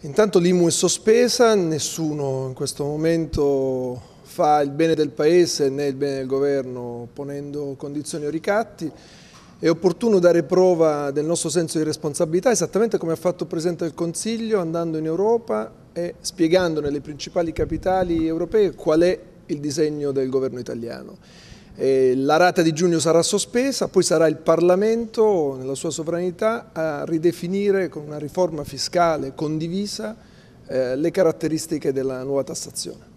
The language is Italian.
Intanto l'IMU è sospesa, nessuno in questo momento fa il bene del Paese né il bene del Governo ponendo condizioni o ricatti. È opportuno dare prova del nostro senso di responsabilità, esattamente come ha fatto il Presidente del Consiglio andando in Europa e spiegando nelle principali capitali europee qual è il disegno del governo italiano. Eh, la rata di giugno sarà sospesa, poi sarà il Parlamento, nella sua sovranità, a ridefinire con una riforma fiscale condivisa eh, le caratteristiche della nuova tassazione.